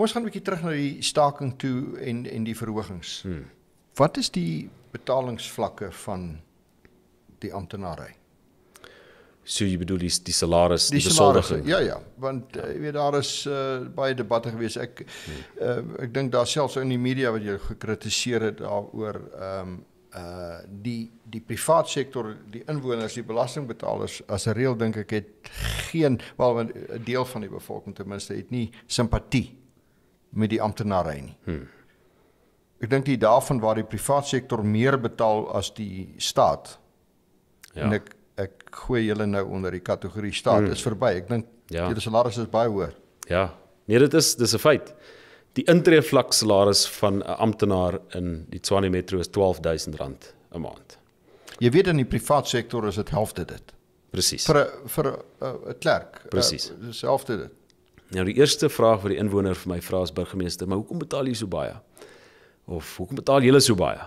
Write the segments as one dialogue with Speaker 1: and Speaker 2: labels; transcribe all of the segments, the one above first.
Speaker 1: Kom ons gaan 'n bietjie terug na die staking toe en en die verhogings. Hmm. Wat is die betalingsvlakke van die amptenare? So jy
Speaker 2: bedoel die, die salaris, die, die besoldiging. Ja
Speaker 1: ja, want eh, jy uh, weet daar is uh, baie debatte gewees. Ek hmm. uh, ek dink daar selfs in die media wat jy gekritiseer het daaroor ehm um, uh die die privaat sektor die inwoners die belastingbetalers as 'n reël dink ek het geen wel 'n deel van die bevolking ten minste het nie simpatie met die amptenare nie. Hmm. Ek dink die daarvan waar die private sektor meer betaal as die staat. Ja. En ek ek gooi julle nou onder die kategorie staat hmm. is verby. Ek dink ja. julle salarisse is baie hoër.
Speaker 2: Ja. Nee, dit is dis 'n feit. Die intree vlak salaris van 'n amptenaar in die Tshwane Metro is R12000
Speaker 1: 'n maand. Jy weet in die private sektor is dit helfte dit. Presies. Vir vir 'n uh, klerk. Presies. Uh, eh, Dieselfde dit.
Speaker 2: Nou die eerste vraag wat die inwoner vir my vra as burgemeester, maar hoekom betaal jy so baie? Of hoekom betaal julle so baie?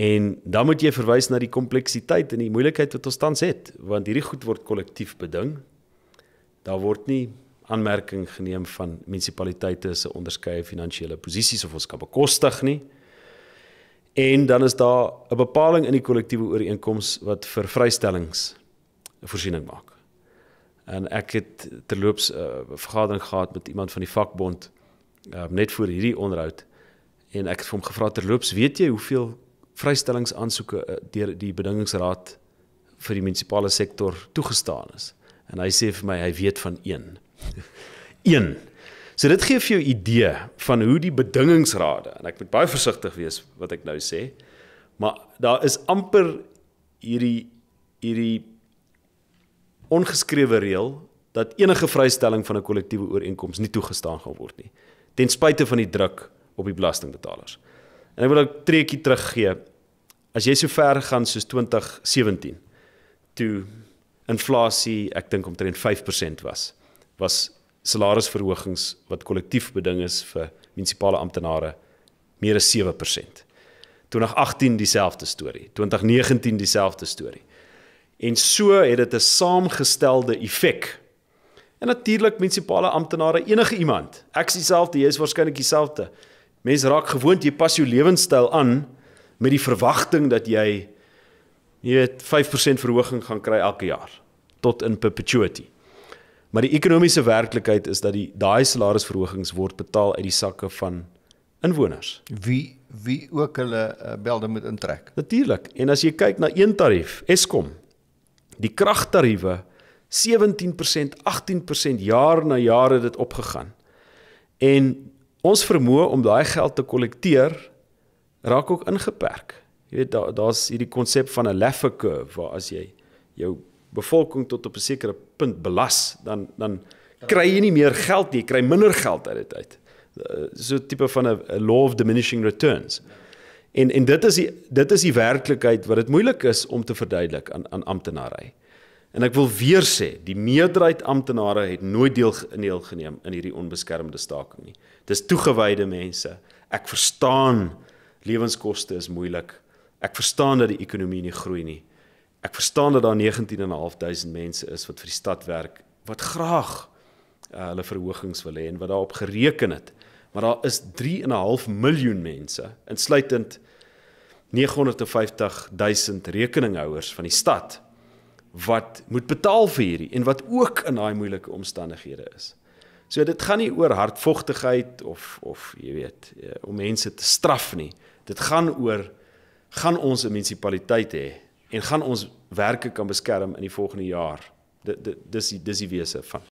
Speaker 2: En dan moet jy verwys na die kompleksiteit en die moeilikheid wat ons tans het, want hierdie goed word kollektief beding. Daar word nie aanmerking geneem van munisipaliteite se onderskeie finansiële posisies of ons kan bekostig nie. En dan is daar 'n bepaling in die kollektiewe ooreenkoms wat vir vrystellings 'n voorsiening maak en ek het terloops 'n uh, eh, vergadering gehad met iemand van die vakbond uh, net voor hierdie onderhoud en ek het hom gevra terloops weet jy hoeveel vrystellingsaansoeke uh, deur die bedingingsraad vir die munisipale sektor toegestaan is en hy sê vir my hy weet van 1 1 so dit gee vir jou idee van hoe die bedingingsrade en ek moet baie versigtig wees wat ek nou sê maar daar is amper hierdie hierdie ongeskrewe reël dat enige vrystelling van 'n kollektiewe ooreenkoms nie toegestaan gaan word nie ten spyte van die druk op die belastingbetalers. En ek wil 'n treukie teruggee. As jy so ver gaan soos 2017 toe inflasie ek dink omtrent 5% was, was salarisverhogings wat kollektief beding is vir munisipale amptenare meer as 7%. 2018 dieselfde storie, 2019 dieselfde storie en so het dit 'n saamgestelde effek. En natuurlik munisipale amptenare, enige iemand. Ek selfte, jy is waarskynlik dieselfde. Mense raak gewoond jy pas jou lewenstyl aan met die verwagting dat jy jy weet 5% verhoging gaan kry elke jaar tot in perpetuity. Maar die ekonomiese werklikheid is dat die daai salarisverhogings word betaal uit die sakke van inwoners.
Speaker 1: Wie wie ook hulle uh, belde moet
Speaker 2: intrek. Natuurlik. En as jy kyk na een tarief, Eskom, die kragtariewe 17%, 18% jaar na jaar het dit opgegaan. En ons vermoë om daai geld te kollekteer raak ook ingeperk. Jy weet daar daar's hierdie konsep van 'n laffer curve waar as jy jou bevolking tot op 'n sekere punt belas, dan dan kry jy nie meer geld nie, jy kry minder geld uit dit uit. Eh, so 'n tipe van 'n law of diminishing returns. Ja. En en dit is die dit is die werklikheid wat dit moeilik is om te verduidelik aan aan amptenare. En ek wil weer sê, die meerderheid amptenare het nooit deel geneem geneem in hierdie onbeskermde staking nie. Dis toegewyde mense. Ek verstaan lewenskoste is moeilik. Ek verstaan dat die ekonomie nie groei nie. Ek verstaan dat daar 19.500 mense is wat vir die stad werk wat graag uh, hulle verhogings wil hê en wat daarop gereken het maar daar is 3.5 miljoen mense insluitend 950000 rekeninghouers van die stad wat moet betaal vir hierdie en wat ook in daai moeilike omstandighede is. So dit gaan nie oor hartvogtigheid of of jy weet eh, om mense te straf nie. Dit gaan oor gaan ons 'n munisipaliteit hê en gaan ons werke kan beskerm in die volgende jaar. Dit dis die dis die wese van